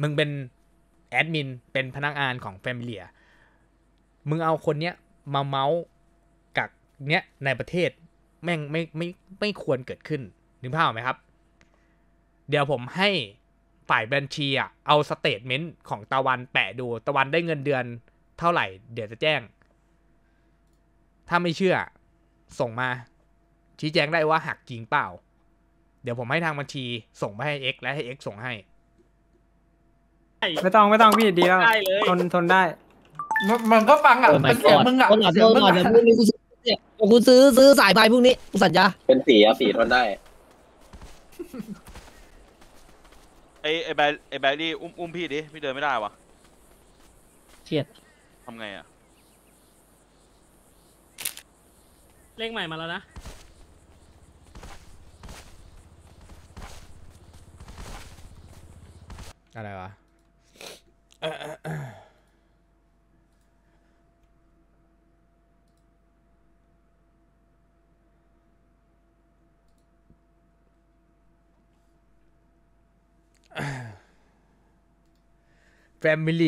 มึงเป็น แอดมิน เป็นพนักงานของแฟมิเลีย มึงเอาคนเนี้ย มาเมาส์กักเนี้ย ในประเทศแม่งไม่ไมไม่ไม่ควรเกิดขึ้น นึกภาพไหมครับ เดี๋ยวผมให้ฝ่ายบัญชีอะเอาสเตทเมนต์ของตะวันแปะดูตะวันได้เงินเดือนเท่าไหร่ เดี๋ยวจะแจ้ง ถ้าไม่เชื่อส่งมา ชี้แจงได้ว่าหักจริงเปล่า เดี๋ยวผมให้ทางบัญชีส่งไปให้ X และให้ X ส่งให้ได้ไม่ต้องไม่ต้องพี่ดีแล้ว ทน ทนได้ มันก็ฟังอ่ะเป็นเสียงมึงอ่ะเสียงมึงอ่ะพวกนี้กูซื้อเนี่ยกูซื้อซื้อสายไฟพวกนี้กูสัญญา เป็นสีอ่ะสีทนได้ ไอไอแบลไอแบรี่อุ้มอุ้มพี่ดิ พี่เดินไม่ได้วะเฉียดทำไงอ่ะ เลขใหม่มาแล้วนะ อะไรวะแฟมิเล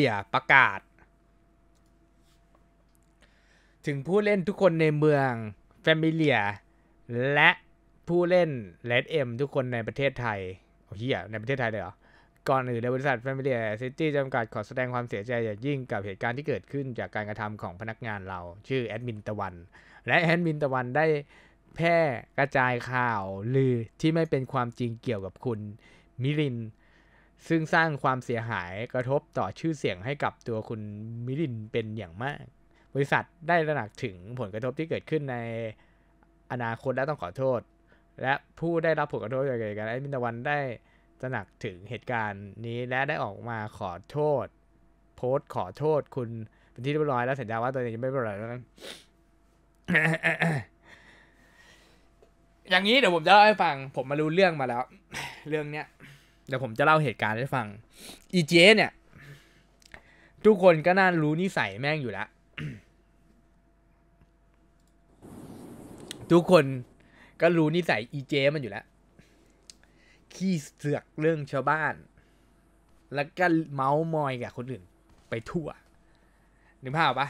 ีย ประกาศ ถึงผู้เล่นทุกคนในเมือง แฟมิเลีย และผู้เล่นเลดเอ็มทุกคนในประเทศไทยโอ้เหียในประเทศไทยเลยเหรอก่อนอื่นในบริษัท Family Air City จำกัดขอแสดงความเสียใจอย่างยิ่งกับเหตุการณ์ที่เกิดขึ้นจากการกระทำของพนักงานเรา ชื่อแอดมินตะวัน และแอดมินตะวันได้แพร่กระจายข่าวลือที่ไม่เป็นความจริงเกี่ยวกับคุณมิริน ซึ่งสร้างความเสียหายกระทบต่อชื่อเสียงให้กับตัวคุณมิรินเป็นอย่างมาก บริษัทได้ระหนักถึงผลกระทบที่เกิดขึ้นในอนาคตและต้องขอโทษ และผู้ได้รับผลกระทบจากเหตุการณ์แอดมินตะวันได้ตระหนักถึงเหตุการณ์นี้และได้ออกมาขอโทษ โพสต์ขอโทษคุณเป็นที่เรียบร้อยแล้วสัญญาว่าตัวเองจะไม่เป็นไรแล้วนั้นอย่างนี้ เดี๋ยวผมจะเล่าให้ฟัง ผมมารู้เรื่องมาแล้ว เรื่องเนี้ยเดี๋ยวผมจะเล่าเหตุการณ์ให้ฟัง อีเจเนี่ยทุกคนก็น่ารู้นิสัยแม่งอยู่แล้วทุกคนก็รู้นิสัยอีเจ มันอยู่แล้วขี้เสือกเรื่องชาวบ้าน แล้วก็เมาส์มอยกับคนอื่นไปทั่ว นึกภาพปะ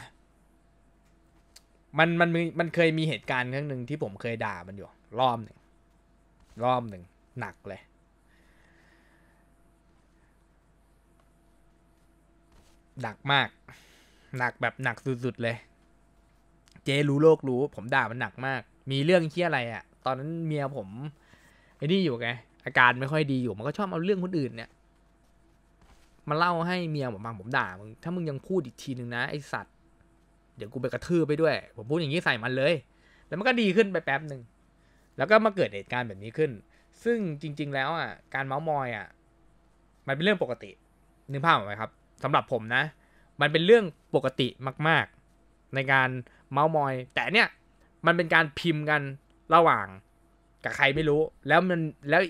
มันมันมีมันเคยมีเหตุการณ์ครั้งหนึ่งที่ผมเคยด่ามันอยู่รอบหนึ่งรอบหนึ่งหนักเลยหนักมาก หนักแบบหนักสุดๆเลย เจรู้โลกรู้ ผมด่ามันหนักมาก มีเรื่องเคี้ยอะไรอะ่ะ ตอนนั้นเมียผมไอ้นี่อยู่ไงอาการไม่ค่อยดีอยู่มันก็ชอบเอาเรื่องคนอื่นเนี่ยมาเล่าให้เมียผมฟังผมด่ามึงถ้ามึงยังพูดอีกทีหนึ่งนะไอสัตว์เดี๋ยวกูไปกระทืบไปด้วยผมพูดอย่างนี้ใส่มันเลย แล้วมันก็ดีขึ้นไปแป๊บหนึ่งแล้วก็มาเกิดเหตุการณ์แบบนี้ขึ้น ซึ่งจริง ๆ แล้วอ่ะ การเมามอยอ่ะมันเป็นเรื่องปกตินึกภาพออกไหมครับ สำหรับผมนะ มันเป็นเรื่องปกติมาก ๆในการเมามอย แต่เนี่ยมันเป็นการพิมพ์กันระหว่าง กับใครไม่รู้แล้วมันแล้ว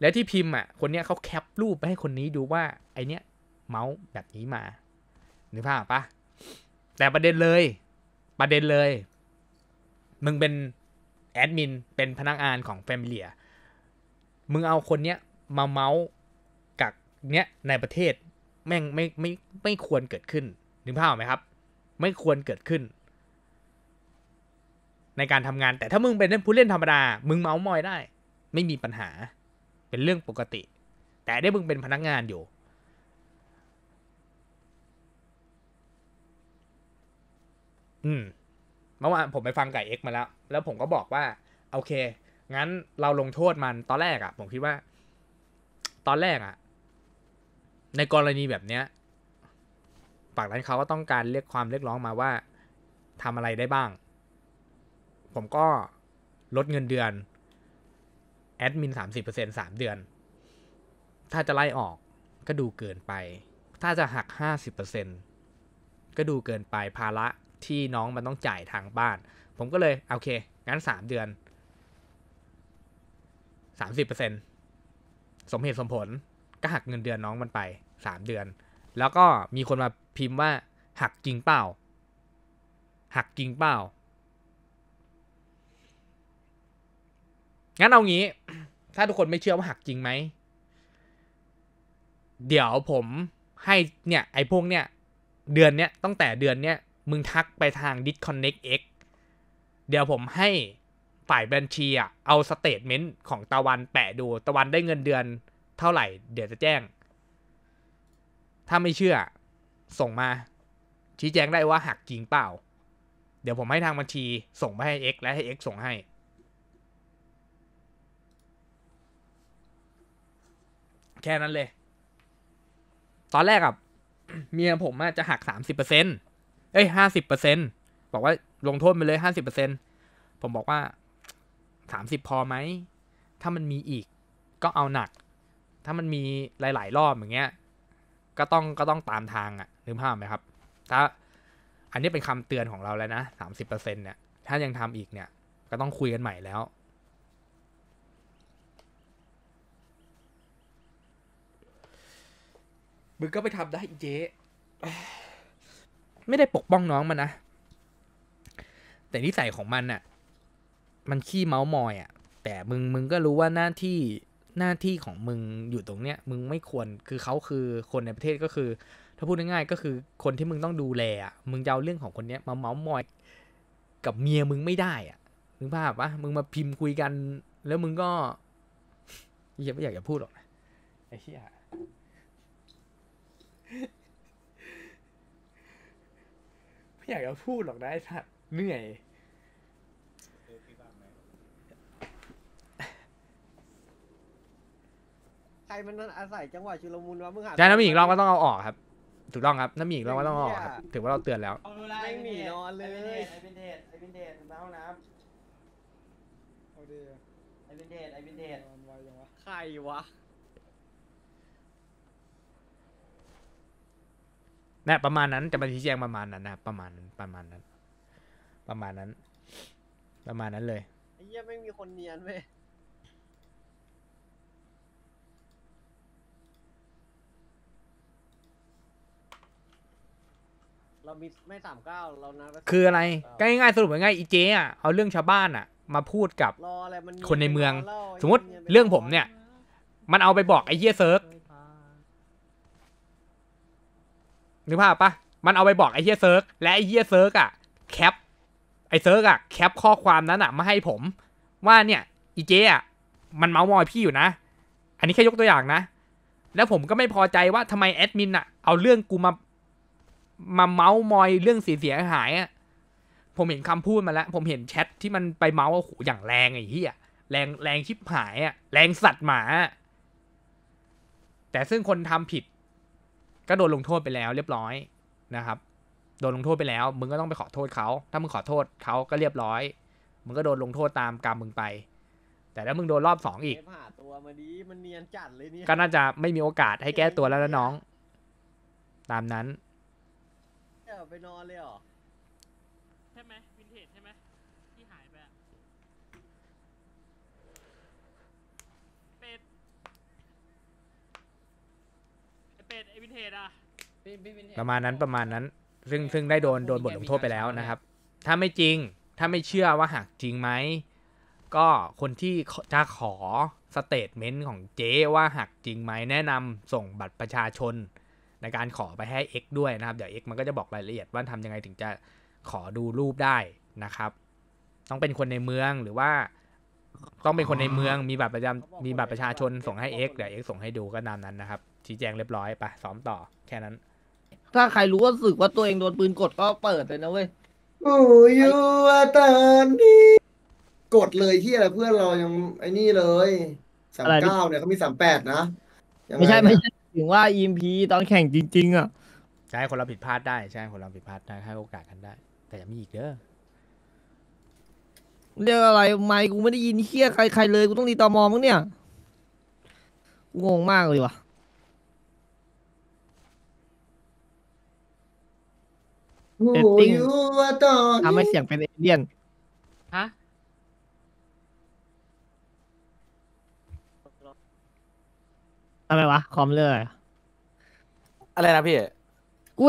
แล้วที่พิมพ์อ่ะ คนเนี้ยเขาแคปรูปไปให้คนนี้ดูว่า ไอเนี้ย เมาส์แบบนี้มานึกภาพปะแต่ประเด็นเลย ประเด็นเลย มึงเป็นแอดมิน เป็นพนักงานของแฟมิเลียมึงเอาคนเนี้ยมาเมาส์กับเนี้ยในประเทศแม่งไม่ไมไม่ไม่ควรเกิดขึ้นนึกภาพไหมครับ ไม่ควรเกิดขึ้น ในการทำงานแต่ถ้ามึงเป็นผู้เล่นธรรมดา มึงเมาส์มอยได้ ไม่มีปัญหาเป็นเรื่องปกติ แต่ได้มึงเป็นพนักงานอยู่ อืมเมื่อวานผมไปฟังไก่เอ็กมาแล้ว แล้วผมก็บอกว่า โอเค งั้นเราลงโทษมันตอนแรกอะผมคิดว่า ตอนแรกอะในกรณีแบบเนี้ยปากร้านเขาก็ต้องการเรียกความเรียกร้องมาว่า ทำอะไรได้บ้าง ผมก็ลดเงินเดือนแอดมินสามสิบเปอร์เซ็นสามเดือน ถ้าจะไล่ออกก็ดูเกินไป ถ้าจะหักห้าสิบเปอร์เซ็นก็ดูเกินไป ภาระ ที่น้องมันต้องจ่ายทางบ้าน ผมก็เลยโอเค งั้นสามเดือนสามสิบเปอร์เซ็นสมเหตุสมผลก็หักเงินเดือนน้องมันไปสามเดือน แล้วก็มีคนมาพิมพ์ว่าหักจริงเปล่าหักจริงเปล่างั้นเอางี้ถ้าทุกคนไม่เชื่อว่าหักจริงไหม เดี๋ยวผมให้เนี่ยไอ้พวกเนี่ยเดือนเนี้ยตั้งแต่เดือนเนี้ยมึงทักไปทาง disconnect x เดี๋ยวผมให้ฝ่ายบัญชีอะเอาสเตทเมนต์ของตะวันแปะดูตะวันได้เงินเดือนเท่าไหร่ เดี๋ยวจะแจ้ง ถ้าไม่เชื่อส่งมา ชี้แจงได้ว่าหักจริงเปล่า เดี๋ยวผมให้ทางบัญชีส่งไปให้ X และให้ X ส่งให้แค่นั้นเลย ตอนแรกอะเมียผมอะจะหักสามสิบเปอร์เซ็นต์เอ้ยห้าสิบเปอร์เซ็นต์บอกว่าลงโทษไปเลยห้าสิบเปอร์เซ็นต์ผมบอกว่าสามสิบพอไหม ถ้ามันมีอีกก็เอาหนัก ถ้ามันมีหลาย ๆ รอบอย่างเงี้ยก็ต้องก็ต้องตามทางอะนึกภาพไหมครับ ถ้าอันนี้เป็นคำเตือนของเราแล้วนะสามสิบเปอร์เซ็นต์เนี่ย ถ้ายังทำอีกเนี่ย ก็ต้องคุยกันใหม่แล้วมึงก็ไปทำได้เจ๊ไม่ได้ปกป้องน้องมันนะ แต่นิสัยของมันอะมันขี้เมาส์มอยอะแต่มึงมึงก็รู้ว่าหน้าที่หน้าที่ของมึงอยู่ตรงเนี้ย มึงไม่ควร คือเขาคือคนในประเทศก็คือ ถ้าพูดง่ายๆก็คือคนที่มึงต้องดูแลอะมึงจะเอาเรื่องของคนเนี้ยมาเมาส์มอย กับเมียมึงไม่ได้อะมึงภาพปะมึงมาพิมพ์คุยกัน แล้วมึงก็อย่าไม่อยากจะพูดหรอกไอ้เหี้ยไม่อยากจะพูดหรอกนะไอ้สัตว์เหนื่อย ใครมันอาศัยจังหวะชุลมุนวะมึงหาใช่ถ้ามีอีกรอบก็ต้องเอาออกครับถูกต้องครับถ้ามีอีกรอบก็ต้องออกครับถือว่าเราเตือนแล้ว ไม่มีนอนเลยไอ้เป็นเดทไอ้เป็นเดทไเป็าห้องน้เอาดีไอ้เป็นเดทไอ้เป็นเดทนใครวะนะประมาณนั้นจะมาชี้แจงประมาณนั้นนะประมาณประมาณนั้น ประมาณนั้น ประมาณนั้นเลยไอ้เหี้ยไม่มีคนเนียนเว้ยเรามีไม่สามเก้าเรานะคืออะไรง่ายๆสรุปง่ายๆอีเจอ่ะเอาเรื่องชาวบ้านอ่ะ มาพูดกับคนในเมือง สมมติเรื่องผมเนี่ย มันเอาไปบอกไอ้เหี้ยเซิร์กนึกภาพปะมันเอาไปบอกไอ้เฮียเซิร์กและไอ้เฮียเซิร์กอะแคปไอ้เซิร์กอะแคปข้อความนั้นอะมาให้ผม ว่าเนี่ยอีเจอะมันเมา์มอยพี่อยู่นะ อันนี้แค่ยกตัวอย่างนะ แล้วผมก็ไม่พอใจว่าทำไมแอดมินอะเอาเรื่องกูมามาเมาส์มอยเรื่องเสียหายอะผมเห็นคำพูดมาแล้วผมเห็นแชทที่มันไปเมาส์โอ้โหอย่างแรงไอ้เหี้ยแรงแรงชิบหายอะแรงสัตว์หมา แต่ซึ่งคนทำผิดก็โดนลงโทษไปแล้วเรียบร้อยนะครับโดนลงโทษไปแล้วมึงก็ต้องไปขอโทษเขาถ้ามึงขอโทษเขาก็เรียบร้อยมึงก็โดนลงโทษตามกรรมมึงไป แต่ถ้ามึงโดนรอบสองอีกก็น่าจะไม่มีโอกาสให้แก้ตัวแล้วนะน้อง ตามนั้นไปนอนเลยเหรอใช่ไหมจไอ้วินเทจอะประมาณนั้นประมาณนั้นซึ่งซึ่งได้โดนโดนบทลงโทษไปแล้วนะครับ ถ้าไม่จริงถ้าไม่เชื่อว่าหักจริงไหมก็คนที่จะขอสเตทเมนต์ของเจ๊ว่าหักจริงไหมแนะนำส่งบัตรประชาชน ในการขอไปให้ X ด้วยนะครับ เดี๋ยว X มันก็จะบอกรายละเอียดว่าทำยังไงถึงจะขอดูรูปได้นะครับ ต้องเป็นคนในเมืองหรือว่าต้องเป็นคนในเมืองมีบัตรประจำมีบัตรประชาชนส่งให้ X เดี๋ยว X ส่งให้ดูก็นามนั้นนะครับชี้แจงเรียบร้อยไปซ้อมต่อแค่นั้น ถ้าใครรู้ว่าสึกว่าตัวเองโดนปืนกดก็เปิดเลยนะเว้ยโอ้ยอาตอนนี้กดเลยที่อะไรเพื่อนเรายัง ไอ้นี่เลยสามเก้าเนี่ยเขามีสามแปดนะ ไม่ใช่ไม่ใช่ถึงว่าอีมพีตอนแข่งจริง ๆ อ่ะใช่คนเราผิดพลาดได้ ใช่ คนเราผิดพลาดได้ ให้โอกาสกันได้ แต่ยังมีอีกเด้อเรียกอะไรไม่กูไม่ได้ยินเคี้ยใครใครเลยกูต้องดีตอมอมั้งเนี่ยงงมากเลยว่ะเอตู่วทำให้เสียงเป็นเอเลี่ยน ฮะทำไมวะ คอมเลย อะไรนะพี่